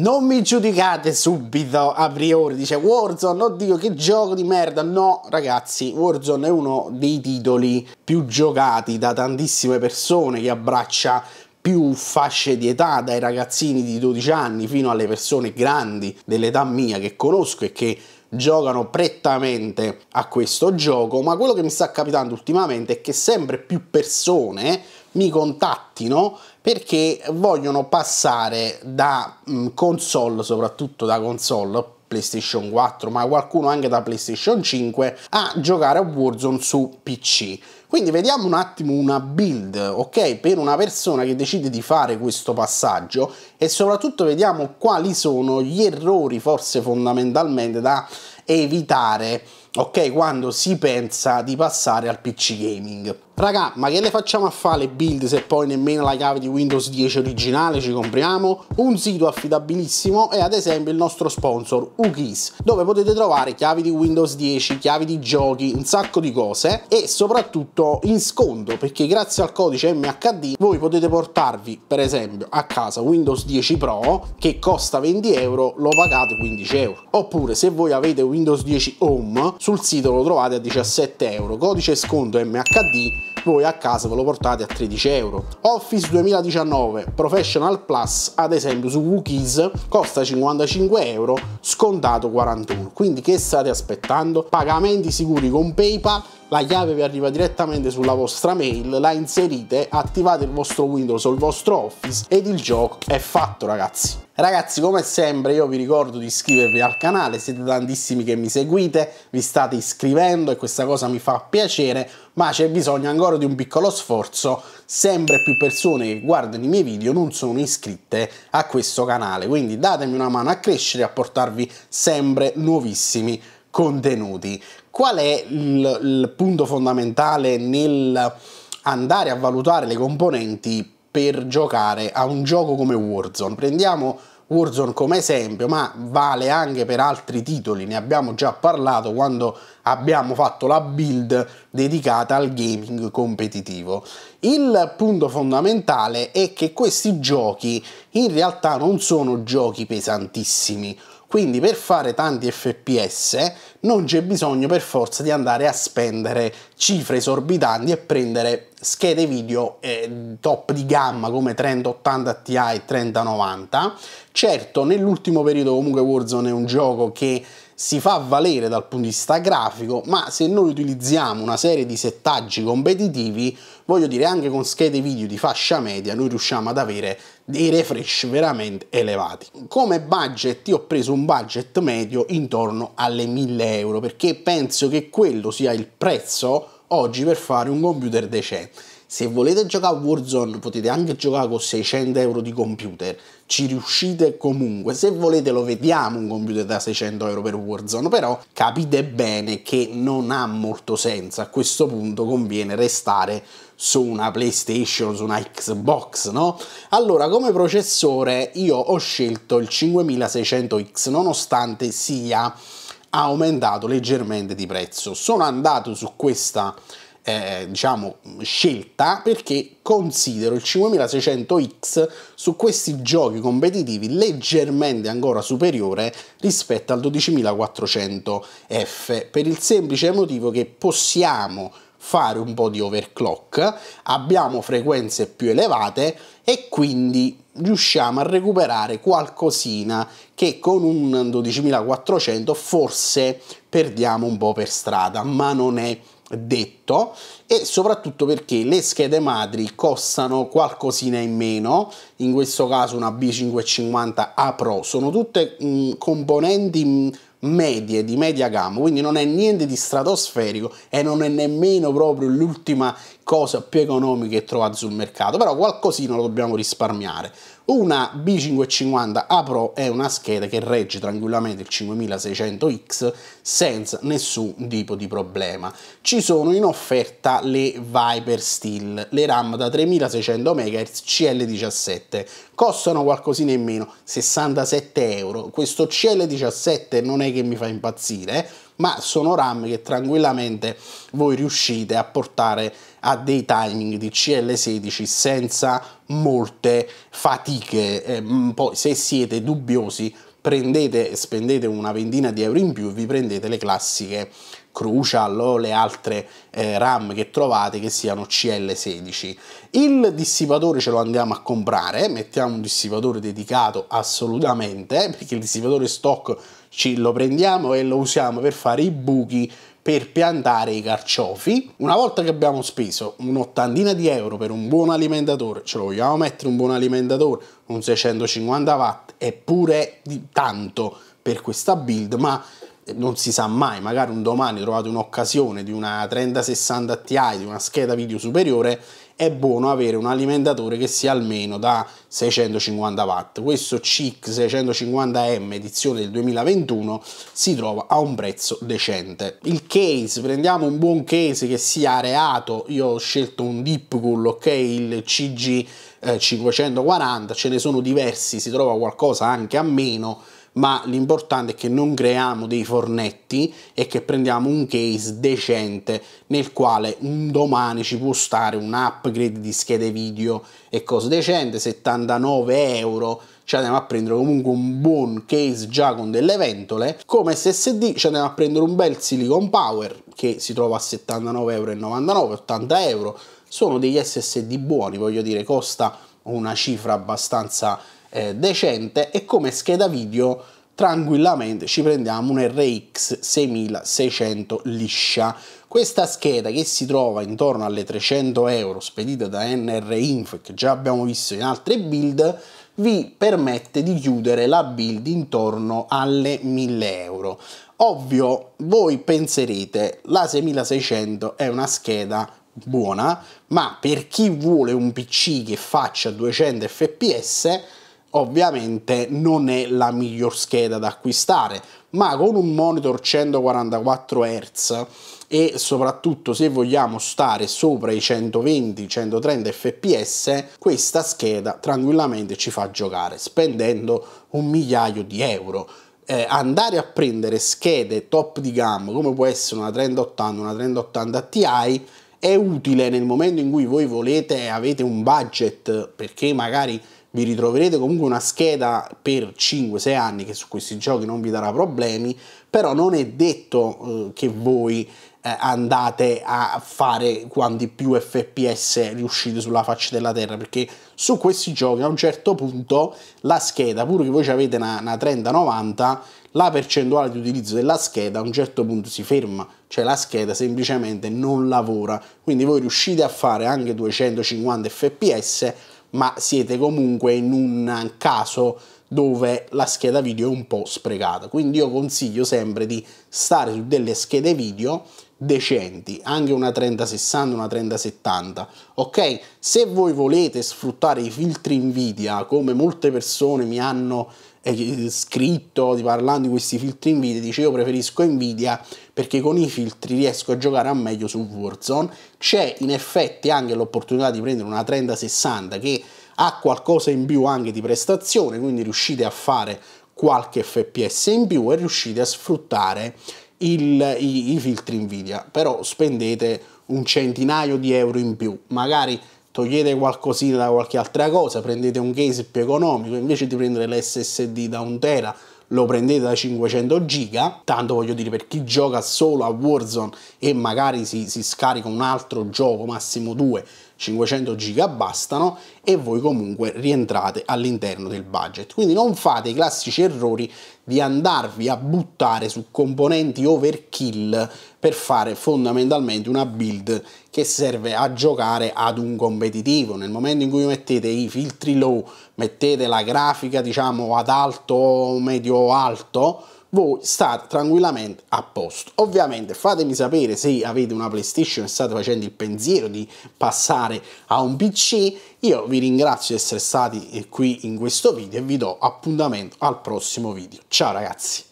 Non mi giudicate subito a priori, dice Warzone, oddio che gioco di merda. No, ragazzi, Warzone è uno dei titoli più giocati da tantissime persone che abbraccia più fasce di età, dai ragazzini di 12 anni fino alle persone grandi dell'età mia che conosco e che giocano prettamente a questo gioco, ma quello che mi sta capitando ultimamente è che sempre più persone mi contattino perché vogliono passare da mm, console, soprattutto da console PlayStation 4, ma qualcuno anche da PlayStation 5, a giocare a Warzone su PC. Quindi vediamo un attimo una build, ok? Per una persona che decide di fare questo passaggio e soprattutto vediamo quali sono gli errori forse fondamentalmente da evitare, ok? Quando si pensa di passare al PC gaming. Raga, ma che le facciamo a fare le build se poi nemmeno la chiave di Windows 10 originale ci compriamo? Un sito affidabilissimo è ad esempio il nostro sponsor UKIS, dove potete trovare chiavi di Windows 10, chiavi di giochi, un sacco di cose e soprattutto in sconto, perché grazie al codice MHD voi potete portarvi per esempio a casa Windows 10 Pro che costa 20 euro, lo pagate 15 euro. Oppure se voi avete Windows 10 Home, sul sito lo trovate a 17 euro, codice sconto MHD voi a casa ve lo portate a 13 euro. Office 2019 Professional Plus, ad esempio su Wookiees, costa 55 euro, scontato 41. Quindi che state aspettando? Pagamenti sicuri con PayPal la chiave vi arriva direttamente sulla vostra mail, la inserite, attivate il vostro Windows o il vostro Office ed il gioco è fatto ragazzi. Ragazzi come sempre io vi ricordo di iscrivervi al canale, siete tantissimi che mi seguite, vi state iscrivendo e questa cosa mi fa piacere, ma c'è bisogno ancora di un piccolo sforzo, sempre più persone che guardano i miei video non sono iscritte a questo canale, quindi datemi una mano a crescere e a portarvi sempre nuovissimi contenuti. Qual è il, il punto fondamentale nel andare a valutare le componenti per giocare a un gioco come Warzone. Prendiamo Warzone come esempio, ma vale anche per altri titoli, ne abbiamo già parlato quando abbiamo fatto la build dedicata al gaming competitivo. Il punto fondamentale è che questi giochi in realtà non sono giochi pesantissimi, quindi per fare tanti FPS non c'è bisogno per forza di andare a spendere cifre esorbitanti e prendere schede video eh, top di gamma come 3080 Ti e 3090. Certo, nell'ultimo periodo comunque Warzone è un gioco che si fa valere dal punto di vista grafico, ma se noi utilizziamo una serie di settaggi competitivi, voglio dire anche con schede video di fascia media, noi riusciamo ad avere dei refresh veramente elevati. Come budget io ho preso un budget medio intorno alle 1000 euro perché penso che quello sia il prezzo oggi per fare un computer decente se volete giocare a Warzone potete anche giocare con 600 euro di computer, ci riuscite comunque. Se volete lo vediamo un computer da 600 euro per Warzone, però capite bene che non ha molto senso. A questo punto conviene restare su una PlayStation, su una Xbox, no? Allora, come processore io ho scelto il 5600X, nonostante sia aumentato leggermente di prezzo. Sono andato su questa eh, diciamo, scelta perché considero il 5600X su questi giochi competitivi leggermente ancora superiore rispetto al 12400F per il semplice motivo che possiamo fare un po' di overclock, abbiamo frequenze più elevate e quindi riusciamo a recuperare qualcosina che con un 12400 forse perdiamo un po' per strada, ma non è detto e soprattutto perché le schede madri costano qualcosina in meno in questo caso una B550 A Pro sono tutte mh, mm, componenti mm, medie di media gamma quindi non è niente di stratosferico e non è nemmeno proprio l'ultima cosa più economica che trovate sul mercato però qualcosina lo dobbiamo risparmiare una B550 Pro è una scheda che regge tranquillamente il 5600X senza nessun tipo di problema. Ci sono in offerta le Viper Steel, le RAM da 3600 MHz CL17, costano qualcosina in meno, 67 euro. Questo CL17 non è che mi fa impazzire, eh, ma sono RAM che tranquillamente voi riuscite a portare ha dei timing di CL16 senza molte fatiche. Eh, poi se siete dubbiosi prendete, spendete una ventina di euro in più e vi prendete le classiche Crucial o le altre eh, RAM che trovate che siano CL16. Il dissipatore ce lo andiamo a comprare, mettiamo un dissipatore dedicato assolutamente, perché il dissipatore stock ci lo prendiamo e lo usiamo per fare i buchi per piantare i carciofi. Una volta che abbiamo speso un'ottantina di euro per un buon alimentatore, ce lo vogliamo mettere un buon alimentatore, un 650 watt, è pure tanto per questa build, ma non si sa mai, magari un domani trovate un'occasione di una 3060 Ti, di una scheda video superiore è buono avere un alimentatore che sia almeno da 650 watt. Questo CIC 650M edizione del 2021 si trova a un prezzo decente. Il case, prendiamo un buon case che sia areato, io ho scelto un Dipcool, ok, il CG 540, eh, ce ne sono diversi, si trova qualcosa anche a meno ma l'importante è che non creiamo dei fornetti e che prendiamo un case decente nel quale un domani ci può stare un upgrade di schede video e cose decente, 79 euro ci andiamo a prendere comunque un buon case già con delle ventole come SSD ci andiamo a prendere un bel Silicon Power che si trova a 79,99 80 euro sono degli SSD buoni voglio dire costa una cifra abbastanza eh, decente e come scheda video tranquillamente ci prendiamo un RX 6600 liscia. Questa scheda che si trova intorno alle 300 euro spedita da NR Inf che già abbiamo visto in altre build vi permette di chiudere la build intorno alle 1000 euro. Ovvio voi penserete la 6600 è una scheda buona ma per chi vuole un PC che faccia 200 fps ovviamente non è la miglior scheda da acquistare, ma con un monitor 144 Hz e soprattutto se vogliamo stare sopra i 120-130 fps, questa scheda tranquillamente ci fa giocare spendendo un migliaio di euro. Eh, andare a prendere schede top di gamma come può essere una 3080, una 3080 Ti è utile nel momento in cui voi volete e avete un budget perché magari vi ritroverete comunque una scheda per 5-6 anni che su questi giochi non vi darà problemi, però non è detto eh, che voi eh, andate a fare quanti più FPS riuscite sulla faccia della terra, perché su questi giochi a un certo punto la scheda, pur che voi ci avete una, una 30-90, la percentuale di utilizzo della scheda a un certo punto si ferma, cioè la scheda semplicemente non lavora, quindi voi riuscite a fare anche 250 fps ma siete comunque in un caso dove la scheda video è un po' sprecata. Quindi io consiglio sempre di stare su delle schede video decenti, anche una 3060, una 3070, ok? Se voi volete sfruttare i filtri Nvidia, come molte persone mi hanno eh, scritto di parlando di questi filtri Nvidia dice io preferisco Nvidia perché con i filtri riesco a giocare a meglio su Warzone c'è in effetti anche l'opportunità di prendere una 3060 che ha qualcosa in più anche di prestazione quindi riuscite a fare qualche fps in più e riuscite a sfruttare il, i, i filtri Nvidia però spendete un centinaio di euro in più magari togliete qualcosina da qualche altra cosa, prendete un case più economico, invece di prendere l'SSD da un tera lo prendete da 500 giga, tanto voglio dire per chi gioca solo a Warzone e magari si, si scarica un altro gioco, massimo due, 500 giga bastano e voi comunque rientrate all'interno del budget. Quindi non fate i classici errori di andarvi a buttare su componenti overkill per fare fondamentalmente una build che serve a giocare ad un competitivo. Nel momento in cui mettete i filtri low, mettete la grafica diciamo ad alto medio alto, voi state tranquillamente a posto. Ovviamente fatemi sapere se avete una PlayStation e state facendo il pensiero di passare a un PC. Io vi ringrazio di essere stati qui in questo video e vi do appuntamento al prossimo video. Ciao ragazzi!